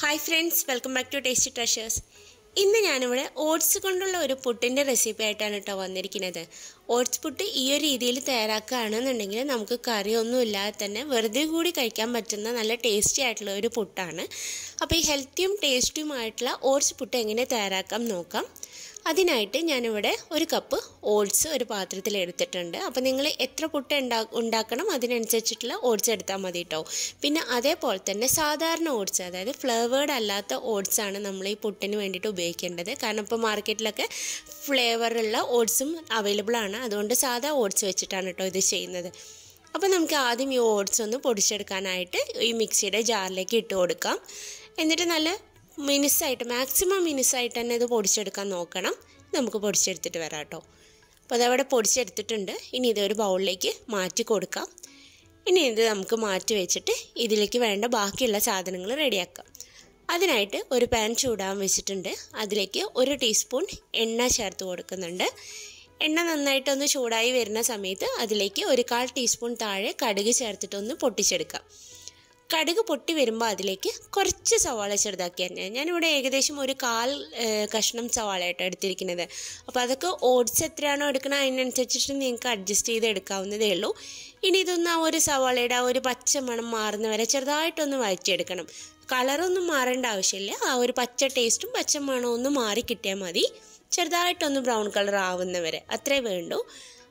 hi friends welcome back to tasty treasures ഇന്ന് ഞാനിവിടെ oats കൊണ്ടുള്ള ഒരു പുട്ടിൻ്റെ റെസിപ്പി ആയിട്ടാണ് കേട്ടോ വന്നിരിക്കുന്നത് ഓട്സ് പുട്ട് ഈ ഒരു രീതിയിൽ തയ്യാറാക്കുകയാണെന്നുണ്ടെങ്കിൽ നമുക്ക് കറിയൊന്നും ഇല്ലാതെ തന്നെ വെറുതെ കൂടി കഴിക്കാൻ പറ്റുന്ന നല്ല ടേസ്റ്റി ആയിട്ടുള്ള ഒരു പുട്ടാണ് അപ്പോൾ ഈ ഹെൽത്തിയും ടേസ്റ്റിയുമായിട്ടുള്ള ഓട്സ് പുട്ട് എങ്ങനെ തയ്യാറാക്കാം നോക്കാം അതിനായിട്ട് ഞാനിവിടെ ഒരു കപ്പ് ഓട്സ് ഒരു പാത്രത്തിൽ എടുത്തിട്ടുണ്ട് അപ്പോൾ നിങ്ങൾ എത്ര കുട്ട ഉണ്ടാ ഉണ്ടാക്കണം അതിനനുസരിച്ചിട്ടുള്ള ഓട്സ് എടുത്താൽ മതി കേട്ടോ പിന്നെ അതേപോലെ തന്നെ സാധാരണ ഓട്സ് അതായത് ഫ്ലേവേഡ് അല്ലാത്ത ഓട്സാണ് ആണ് നമ്മൾ ഈ പുട്ടിന് വേണ്ടിയിട്ട് ഉപയോഗിക്കേണ്ടത് കാരണം ഇപ്പോൾ മാർക്കറ്റിലൊക്കെ ഫ്ലേവറുള്ള ഓട്സും അവൈലബിൾ ആണ് അതുകൊണ്ട് സാധാ ഓട്സ് വെച്ചിട്ടാണ് കേട്ടോ ഇത് ചെയ്യുന്നത് അപ്പോൾ നമുക്ക് ആദ്യം ഈ ഓട്സ് ഒന്ന് പൊടിച്ചെടുക്കാനായിട്ട് ഈ മിക്സിയുടെ ജാറിലേക്ക് ഇട്ട് കൊടുക്കാം എന്നിട്ട് നല്ല മിനുസായിട്ട് മാക്സിമം മിനുസായിട്ട് തന്നെ ഇത് പൊടിച്ചെടുക്കാൻ നോക്കണം നമുക്ക് പൊടിച്ചെടുത്തിട്ട് വരാം കേട്ടോ അപ്പോൾ അതവിടെ പൊടിച്ചെടുത്തിട്ടുണ്ട് ഇനി ഇതൊരു ബൗളിലേക്ക് മാറ്റി കൊടുക്കാം ഇനി ഇത് നമുക്ക് മാറ്റി വെച്ചിട്ട് ഇതിലേക്ക് വേണ്ട ബാക്കിയുള്ള സാധനങ്ങൾ റെഡിയാക്കാം അതിനായിട്ട് ഒരു പാൻ ചൂടാൻ വെച്ചിട്ടുണ്ട് അതിലേക്ക് ഒരു ടീസ്പൂൺ എണ്ണ ചേർത്ത് കൊടുക്കുന്നുണ്ട് എണ്ണ നന്നായിട്ടൊന്ന് ചൂടായി വരുന്ന സമയത്ത് അതിലേക്ക് ഒരു കാൽ ടീസ്പൂൺ താഴെ കടുക് ചേർത്തിട്ടൊന്ന് പൊട്ടിച്ചെടുക്കാം കടുക് പൊട്ടി വരുമ്പോൾ അതിലേക്ക് കുറച്ച് സവാള ചെറുതാക്കിയാൽ അരിഞ്ഞത് ഞാനിവിടെ ഏകദേശം ഒരു കാൽ കഷ്ണം സവാളയായിട്ട് എടുത്തിരിക്കുന്നത് അപ്പോൾ അതൊക്കെ ഓട്സ് എത്രയാണോ എടുക്കണം അതിനനുസരിച്ചിട്ട് നിങ്ങൾക്ക് അഡ്ജസ്റ്റ് ചെയ്ത് എടുക്കാവുന്നതേ ഉള്ളൂ ഇനി ഇതൊന്ന് ആ ഒരു സവാളയുടെ ആ ഒരു പച്ച മണം മാറുന്ന വരെ ചെറുതായിട്ടൊന്ന് വഴറ്റിയെടുക്കണം കളറൊന്നും മാറേണ്ട ആവശ്യമില്ല ആ ഒരു പച്ച ടേസ്റ്റും പച്ച മണവും ഒന്ന് മാറി കിട്ടിയാൽ മതി ചെറുതായിട്ടൊന്ന് ബ്രൗൺ കളർ ആവുന്നവരെ അത്രേ വേണ്ടൂ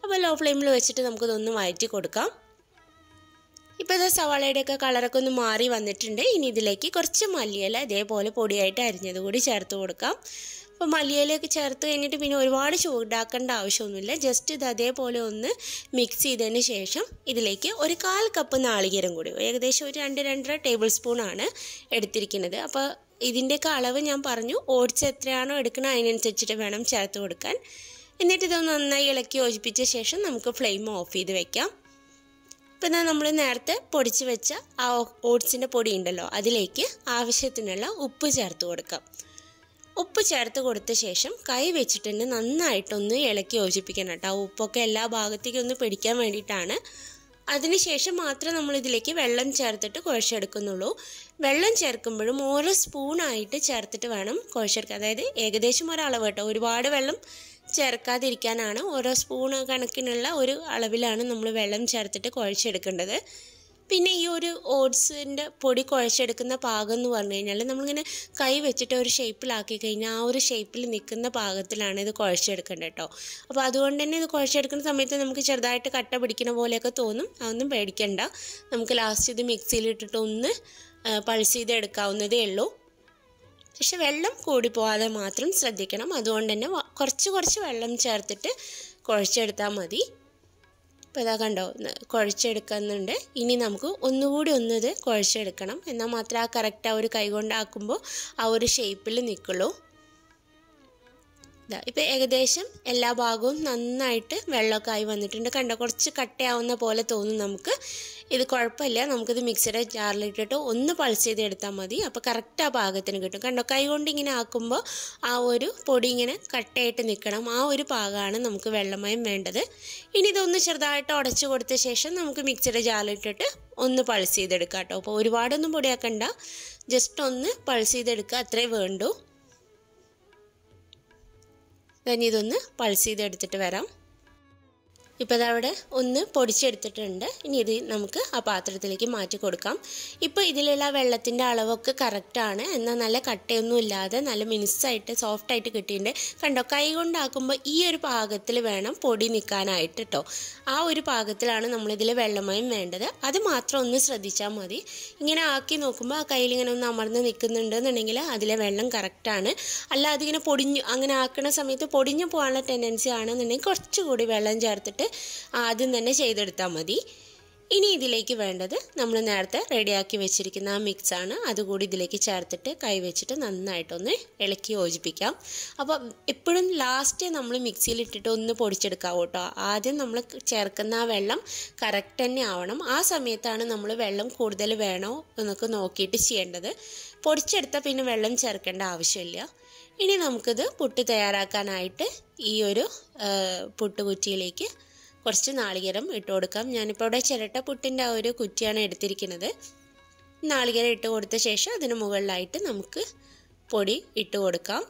അപ്പോൾ ലോ ഫ്ലെയിമിൽ വെച്ചിട്ട് നമുക്കിതൊന്ന് വഴറ്റി കൊടുക്കാം ഇപ്പോൾ ഇത് ഒക്കെ കളറൊക്കെ ഒന്ന് മാറി വന്നിട്ടുണ്ട് ഇനി ഇതിലേക്ക് കുറച്ച് മല്ലിയില ഇതേപോലെ പൊടിയായിട്ട് അരിഞ്ഞത് കൂടി ചേർത്ത് കൊടുക്കാം അപ്പോൾ മല്ലിയിലൊക്കെ ചേർത്ത് കഴിഞ്ഞിട്ട് പിന്നെ ഒരുപാട് ചൂടാക്കേണ്ട ആവശ്യമൊന്നുമില്ല ജസ്റ്റ് ഇത് അതേപോലെ ഒന്ന് മിക്സ് ചെയ്തതിന് ശേഷം ഇതിലേക്ക് ഒരു കാൽ കപ്പ് നാളികേരം കൂടി ഏകദേശം ഒരു രണ്ട് രണ്ടര ടേബിൾ സ്പൂണാണ് എടുത്തിരിക്കുന്നത് അപ്പോൾ ഇതിൻ്റെയൊക്കെ അളവ് ഞാൻ പറഞ്ഞു ഓടിച്ച് എത്രയാണോ എടുക്കണം അതിനനുസരിച്ചിട്ട് വേണം ചേർത്ത് കൊടുക്കാൻ എന്നിട്ട് ഇത് നന്നായി ഇളക്കി യോജിപ്പിച്ച ശേഷം നമുക്ക് ഫ്ലെയിം ഓഫ് ചെയ്ത് വെക്കാം പിന്നെ നമ്മൾ നേരത്തെ പൊടിച്ച് വെച്ച ആ ഓട്സിൻ്റെ പൊടി ഉണ്ടല്ലോ അതിലേക്ക് ആവശ്യത്തിനുള്ള ഉപ്പ് ചേർത്ത് കൊടുക്കാം ഉപ്പ് ചേർത്ത് കൊടുത്ത ശേഷം കൈ വെച്ചിട്ട് തന്നെ നന്നായിട്ടൊന്ന് ഇളക്കി യോജിപ്പിക്കണം കേട്ടോ ആ ഉപ്പൊക്കെ എല്ലാ ഭാഗത്തേക്കും ഒന്ന് പിടിക്കാൻ വേണ്ടിയിട്ടാണ് അതിനുശേഷം മാത്രമേ നമ്മൾ ഇതിലേക്ക് വെള്ളം ചേർത്തിട്ട് കുഴച്ചെടുക്കുന്നുള്ളൂ വെള്ളം ചേർക്കുമ്പോഴും ഓരോ സ്പൂണായിട്ട് ചേർത്തിട്ട് വേണം കുഴച്ചെടുക്കാൻ അതായത് ഏകദേശം ഒരളവ് കേട്ടോ ഒരുപാട് വെള്ളം ചേർക്കാതിരിക്കാനാണ് ഓരോ സ്പൂൺ കണക്കിനുള്ള ഒരു അളവിലാണ് നമ്മൾ വെള്ളം ചേർത്തിട്ട് കുഴച്ചെടുക്കേണ്ടത് പിന്നെ ഈ ഒരു ഓട്സിൻ്റെ പൊടി കുഴച്ചെടുക്കുന്ന പാകം എന്ന് പറഞ്ഞു കഴിഞ്ഞാൽ നമ്മളിങ്ങനെ കൈ വെച്ചിട്ട് ഒരു ഷേപ്പിലാക്കി കഴിഞ്ഞാൽ ആ ഒരു ഷേപ്പിൽ നിൽക്കുന്ന പാകത്തിലാണ് ഇത് കുഴച്ചെടുക്കേണ്ടത് കേട്ടോ അപ്പോൾ അതുകൊണ്ട് തന്നെ ഇത് കുഴച്ചെടുക്കുന്ന സമയത്ത് നമുക്ക് ചെറുതായിട്ട് കട്ട പിടിക്കുന്ന പോലെയൊക്കെ തോന്നും അതൊന്നും പേടിക്കണ്ട നമുക്ക് ലാസ്റ്റ് ഇത് മിക്സിയിലിട്ടിട്ട് ഒന്ന് പൾസ് ചെയ്തെടുക്കാവുന്നതേ ഉള്ളൂ പക്ഷെ വെള്ളം കൂടി കൂടിപ്പോവാതെ മാത്രം ശ്രദ്ധിക്കണം അതുകൊണ്ട് തന്നെ കുറച്ച് കുറച്ച് വെള്ളം ചേർത്തിട്ട് കുഴച്ചെടുത്താൽ മതി ഇപ്പോൾ ഇതാ കണ്ടോ കുഴച്ചെടുക്കുന്നുണ്ട് ഇനി നമുക്ക് ഒന്നുകൂടി ഒന്നത് കുഴച്ചെടുക്കണം എന്നാൽ മാത്രമേ ആ കറക്റ്റ് ആ ഒരു കൈ കൊണ്ടാക്കുമ്പോൾ ആ ഒരു ഷേപ്പിൽ നിൽക്കുള്ളൂ ഇതാ ഇപ്പം ഏകദേശം എല്ലാ ഭാഗവും നന്നായിട്ട് വെള്ളമൊക്കെ ആയി വന്നിട്ടുണ്ട് കണ്ടോ കുറച്ച് കട്ടയാവുന്ന പോലെ തോന്നും നമുക്ക് ഇത് കുഴപ്പമില്ല നമുക്കിത് മിക്സിയുടെ ജാറിലിട്ടിട്ട് ഒന്ന് പൾസ് ചെയ്തെടുത്താൽ മതി അപ്പോൾ കറക്റ്റ് ആ പാകത്തിന് കിട്ടും കണ്ടോ കൈ കൊണ്ട് ഇങ്ങനെ ആക്കുമ്പോൾ ആ ഒരു പൊടി ഇങ്ങനെ കട്ടയായിട്ട് നിൽക്കണം ആ ഒരു പാകമാണ് നമുക്ക് വെള്ളമയം വേണ്ടത് ഇനി ഇതൊന്ന് ചെറുതായിട്ട് ഉടച്ചു കൊടുത്ത ശേഷം നമുക്ക് മിക്സിയുടെ ജാറിലിട്ടിട്ട് ഒന്ന് പൾസ് ചെയ്തെടുക്കാം കേട്ടോ അപ്പോൾ ഒരുപാടൊന്നും പൊടിയാക്കണ്ട ജസ്റ്റ് ഒന്ന് പൾസ് ചെയ്തെടുക്കുക അത്രേ വേണ്ടു ഇതൊന്ന് പൾസ് ചെയ്തെടുത്തിട്ട് വരാം ഇപ്പോൾ അതവിടെ ഒന്ന് പൊടിച്ചെടുത്തിട്ടുണ്ട് ഇനി ഇത് നമുക്ക് ആ പാത്രത്തിലേക്ക് മാറ്റി കൊടുക്കാം ഇപ്പോൾ ഇതിലുള്ള വെള്ളത്തിൻ്റെ അളവൊക്കെ കറക്റ്റാണ് എന്നാൽ നല്ല കട്ടയൊന്നും ഇല്ലാതെ നല്ല സോഫ്റ്റ് സോഫ്റ്റായിട്ട് കിട്ടിയിട്ടുണ്ട് കണ്ടോ കൈ കൊണ്ടാക്കുമ്പോൾ ഈ ഒരു പാകത്തിൽ വേണം പൊടി നിൽക്കാനായിട്ട് കേട്ടോ ആ ഒരു പാകത്തിലാണ് നമ്മളിതിൽ വെള്ളമയം വേണ്ടത് അത് മാത്രം ഒന്ന് ശ്രദ്ധിച്ചാൽ മതി ഇങ്ങനെ ആക്കി നോക്കുമ്പോൾ ആ കയ്യിൽ ഇങ്ങനെ ഒന്ന് അമർന്ന് നിൽക്കുന്നുണ്ടെന്നുണ്ടെങ്കിൽ അതിലെ വെള്ളം കറക്റ്റാണ് അല്ലാതിങ്ങനെ പൊടിഞ്ഞു അങ്ങനെ ആക്കുന്ന സമയത്ത് പൊടിഞ്ഞു പോകാനുള്ള ടെൻഡൻസി ആണെന്നുണ്ടെങ്കിൽ കുറച്ചുകൂടി വെള്ളം ചേർത്തിട്ട് ആദ്യം തന്നെ ചെയ്തെടുത്താൽ മതി ഇനി ഇതിലേക്ക് വേണ്ടത് നമ്മൾ നേരത്തെ റെഡിയാക്കി വെച്ചിരിക്കുന്ന ആ മിക്സാണ് അതുകൂടി ഇതിലേക്ക് ചേർത്തിട്ട് കൈവച്ചിട്ട് നന്നായിട്ടൊന്ന് ഇളക്കി യോജിപ്പിക്കാം അപ്പോൾ എപ്പോഴും ലാസ്റ്റ് നമ്മൾ മിക്സിയിൽ ഇട്ടിട്ട് ഒന്ന് പൊടിച്ചെടുക്കാം കേട്ടോ ആദ്യം നമ്മൾ ചേർക്കുന്ന ആ വെള്ളം കറക്റ്റ് തന്നെ ആവണം ആ സമയത്താണ് നമ്മൾ വെള്ളം കൂടുതൽ വേണോ എന്നൊക്കെ നോക്കിയിട്ട് ചെയ്യേണ്ടത് പൊടിച്ചെടുത്താൽ പിന്നെ വെള്ളം ചേർക്കേണ്ട ആവശ്യമില്ല ഇനി നമുക്കിത് പുട്ട് തയ്യാറാക്കാനായിട്ട് ഈ ഒരു പുട്ടുകുറ്റിയിലേക്ക് കുറച്ച് നാളികേരം ഇട്ട് കൊടുക്കാം ഞാനിപ്പോൾ അവിടെ ചിരട്ട പുട്ടിൻ്റെ ആ ഒരു കുറ്റിയാണ് എടുത്തിരിക്കുന്നത് നാളികേരം ഇട്ട് കൊടുത്ത ശേഷം അതിന് മുകളിലായിട്ട് നമുക്ക് പൊടി ഇട്ട് കൊടുക്കാം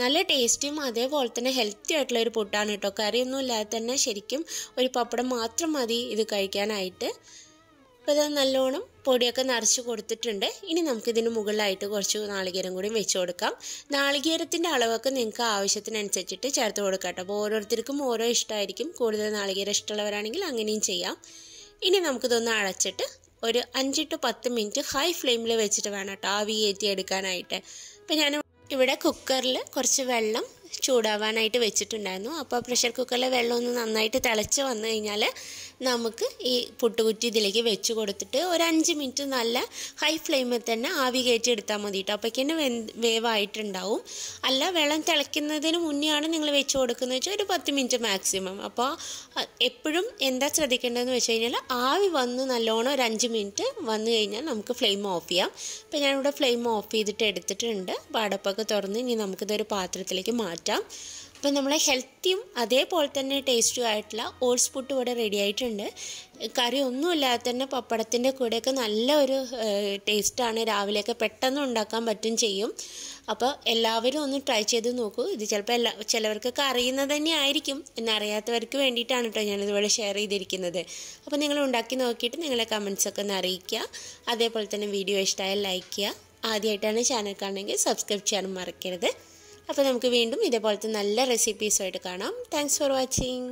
നല്ല ടേസ്റ്റിയും അതേപോലെ തന്നെ ഹെൽത്തി ആയിട്ടുള്ള ഒരു പുട്ടാണ് കേട്ടോ കറിയൊന്നും ഇല്ലാതെ തന്നെ ശരിക്കും ഒരു പപ്പടം മാത്രം മതി ഇത് കഴിക്കാനായിട്ട് അപ്പോൾ നല്ലോണം പൊടിയൊക്കെ നിറച്ച് കൊടുത്തിട്ടുണ്ട് ഇനി നമുക്കിതിന് മുകളിലായിട്ട് കുറച്ച് നാളികേരം കൂടി വെച്ച് കൊടുക്കാം നാളികേരത്തിൻ്റെ അളവൊക്കെ നിങ്ങൾക്ക് ആവശ്യത്തിനനുസരിച്ചിട്ട് ചേർത്ത് കൊടുക്കാം അപ്പോൾ ഓരോരുത്തർക്കും ഓരോ ഇഷ്ടമായിരിക്കും കൂടുതൽ നാളികേരം ഇഷ്ടമുള്ളവരാണെങ്കിൽ അങ്ങനെയും ചെയ്യാം ഇനി നമുക്കിതൊന്ന് അടച്ചിട്ട് ഒരു അഞ്ച് ടു പത്ത് മിനിറ്റ് ഹൈ ഫ്ലെയിമിൽ വെച്ചിട്ട് വേണം കേട്ടോ ആവി ഏറ്റി എടുക്കാനായിട്ട് അപ്പോൾ ഞാൻ ഇവിടെ കുക്കറിൽ കുറച്ച് വെള്ളം ചൂടാവാനായിട്ട് വെച്ചിട്ടുണ്ടായിരുന്നു അപ്പോൾ പ്രഷർ കുക്കറിലെ വെള്ളം ഒന്ന് നന്നായിട്ട് തിളച്ച് വന്നു കഴിഞ്ഞാൽ നമുക്ക് ഈ പുട്ടുകുറ്റി ഇതിലേക്ക് വെച്ച് കൊടുത്തിട്ട് ഒരു അഞ്ച് മിനിറ്റ് നല്ല ഹൈ ഫ്ലെയിമിൽ തന്നെ ആവി കയറ്റി എടുത്താൽ മതി കേട്ടോ അപ്പോഴേക്കും വെ വേവായിട്ടുണ്ടാവും അല്ല വെള്ളം തിളയ്ക്കുന്നതിന് മുന്നെയാണ് നിങ്ങൾ വെച്ച് കൊടുക്കുന്നത് വെച്ചാൽ ഒരു പത്ത് മിനിറ്റ് മാക്സിമം അപ്പോൾ എപ്പോഴും എന്താ ശ്രദ്ധിക്കേണ്ടതെന്ന് വെച്ച് കഴിഞ്ഞാൽ ആവി വന്ന് നല്ലോണം ഒരു അഞ്ച് മിനിറ്റ് വന്നു കഴിഞ്ഞാൽ നമുക്ക് ഫ്ലെയിം ഓഫ് ചെയ്യാം അപ്പോൾ ഞാനിവിടെ ഫ്ലെയിം ഓഫ് ചെയ്തിട്ട് എടുത്തിട്ടുണ്ട് പാടപ്പൊക്കെ തുറന്ന് ഇനി നമുക്കിതൊരു പാത്രത്തിലേക്ക് മാറ്റി മാറ്റാം അപ്പോൾ നമ്മളെ ഹെൽത്തിയും അതേപോലെ തന്നെ ടേസ്റ്റും ആയിട്ടുള്ള ഓട്സ് പുട്ട് ഇവിടെ റെഡി ആയിട്ടുണ്ട് കറി ഒന്നുമില്ലാതെ തന്നെ പപ്പടത്തിൻ്റെ കൂടെയൊക്കെ നല്ല ഒരു ടേസ്റ്റാണ് രാവിലെയൊക്കെ പെട്ടെന്ന് ഉണ്ടാക്കാൻ പറ്റും ചെയ്യും അപ്പോൾ എല്ലാവരും ഒന്ന് ട്രൈ ചെയ്ത് നോക്കൂ ഇത് ചിലപ്പോൾ എല്ലാ ചിലവർക്കൊക്കെ അറിയുന്നത് തന്നെ ആയിരിക്കും എന്നറിയാത്തവർക്ക് വേണ്ടിയിട്ടാണ് കേട്ടോ ഞാനിതുപോലെ ഷെയർ ചെയ്തിരിക്കുന്നത് അപ്പോൾ നിങ്ങൾ ഉണ്ടാക്കി നോക്കിയിട്ട് നിങ്ങളെ കമൻസൊക്കെ ഒന്ന് അറിയിക്കുക അതേപോലെ തന്നെ വീഡിയോ ഇഷ്ടമായാൽ ലൈക്ക് ചെയ്യുക ആദ്യമായിട്ടാണ് ചാനൽ കാണണമെങ്കിൽ സബ്സ്ക്രൈബ് ചെയ്യാൻ മറക്കരുത് അപ്പോൾ നമുക്ക് വീണ്ടും ഇതേപോലത്തെ നല്ല റെസിപ്പീസുമായിട്ട് കാണാം താങ്ക്സ് ഫോർ വാച്ചിങ്